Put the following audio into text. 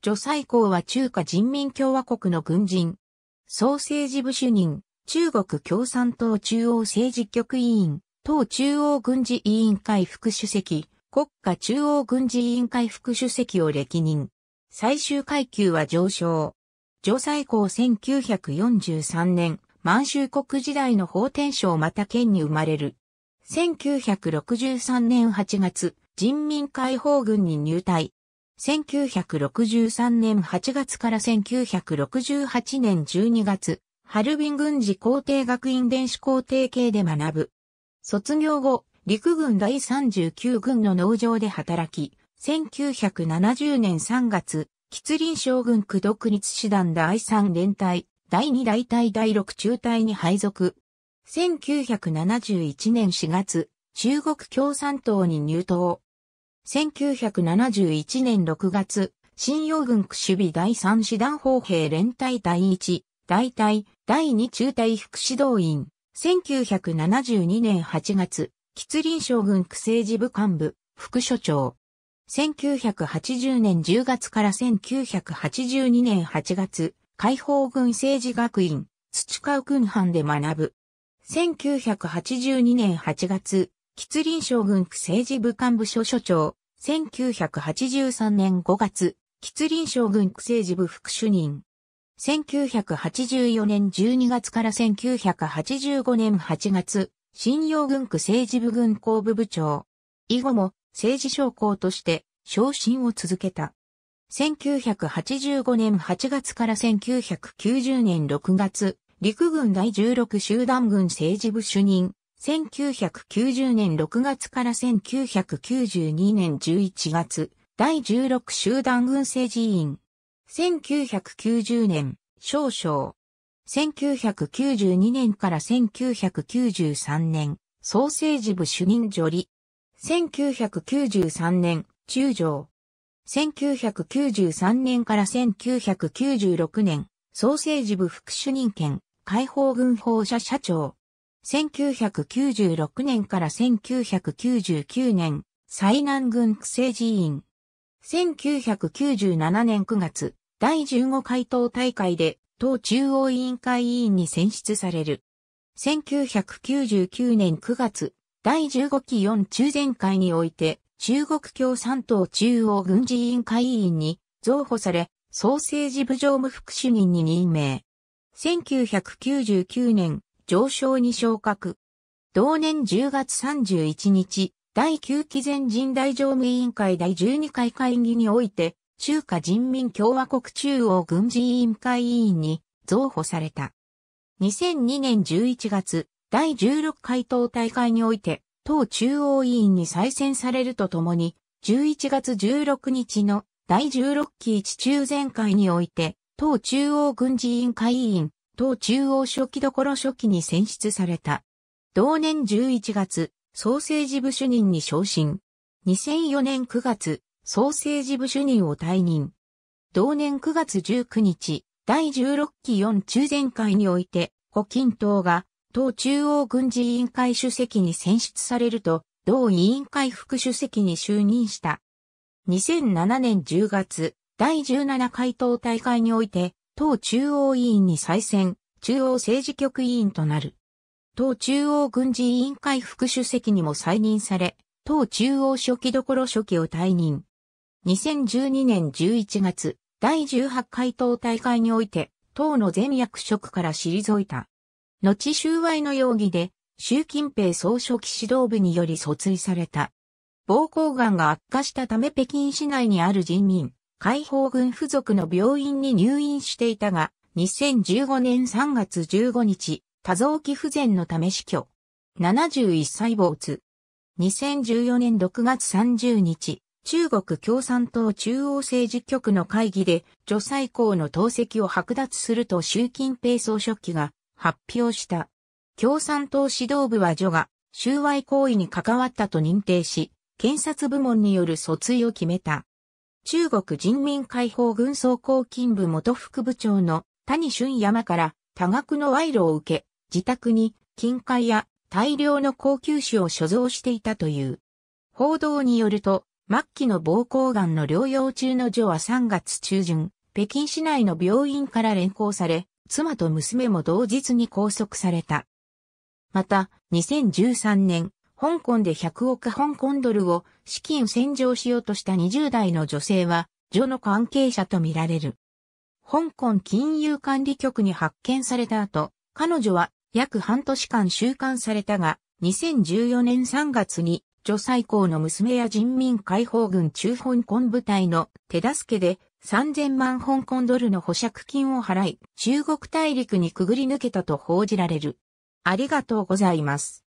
女最高は中華人民共和国の軍人。総政治部主任、中国共産党中央政治局委員、党中央軍事委員会副主席、国家中央軍事委員会副主席を歴任。最終階級は上昇。女最高1943年、満州国時代の法天省また県に生まれる。1963年8月、人民解放軍に入隊。1963年8月から1968年12月、ハルビン軍事工程学院電子工程系で学ぶ。卒業後、陸軍第39軍の農場で働き、1970年3月、吉林将軍区独立師団第3連隊、第2大隊第6中隊に配属。1971年4月、中国共産党に入党。1971年6月、新洋軍区守備第3師団砲兵連隊第1、大隊、第2中隊副指導員。1972年8月、吉林省軍区政治部幹部、副所長。1980年10月から1982年8月、解放軍政治学院、土川軍班で学ぶ。1982年8月、吉林省軍区政治部幹部所所長、1983年5月、吉林省軍区政治部副主任。1984年12月から1985年8月、信用軍区政治部軍工部部長。以後も政治将校として昇進を続けた。1985年8月から1990年6月、陸軍第16集団軍政治部主任、1990年6月から1992年11月、第16集団軍政寺院。1990年、少将。1992年から1993年、創政治部主任助理。1993年、中将。1993年から1996年、創政治部副主任兼、解放軍放射社長。1996年から1999年、最南軍区政寺院。1997年9月、第15回党大会で、党中央委員会委員に選出される。1999年9月、第15期4中全会において、中国共産党中央軍事委員会委員に増補され、総政治部常務副主任に任命。1999年、上昇に昇格。同年10月31日、第9期前人大常務委員会第12回会議において、中華人民共和国中央軍事委員会委員に増補された。2002年11月、第16回党大会において、党中央委員に再選されるとともに、11月16日の第16期一中全会において、党中央軍事委員会委員、党中央書記所書記に選出された。同年11月、総政治部主任に昇進。2004年9月、総政治部主任を退任。同年9月19日、第16期4中全会において、胡錦涛が、党中央軍事委員会主席に選出されると、同委員会副主席に就任した。2007年10月、第17回党大会において、党中央委員に再選、中央政治局委員となる。党中央軍事委員会副主席にも再任され、党中央書記どころ書記を退任。2012年11月、第18回党大会において、党の全役職から退いた。後収賄の容疑で、習近平総書記指導部により訴追された。膀胱癌が悪化したため北京市内にある人民解放軍付属の病院に入院していたが、2015年3月15日、多臓器不全のため死去。71歳没。2014年6月30日、中国共産党中央政治局の会議で、女最高の党籍を剥奪すると習近平総書記が発表した。共産党指導部は女が、収賄行為に関わったと認定し、検察部門による訴追を決めた。中国人民解放軍総工勤部元副部長の谷俊山から多額の賄賂を受け、自宅に金塊や大量の高級酒を所蔵していたという。報道によると、末期の膀胱癌の療養中の女は3月中旬、北京市内の病院から連行され、妻と娘も同日に拘束された。また、2013年、香港で100億香港ドルを資金洗浄しようとした20代の女性は、女の関係者とみられる。香港金融管理局に発見された後、彼女は約半年間収監されたが、2014年3月に、女最高の娘や人民解放軍中香港部隊の手助けで3000万香港ドルの保釈金を払い、中国大陸にくぐり抜けたと報じられる。ありがとうございます。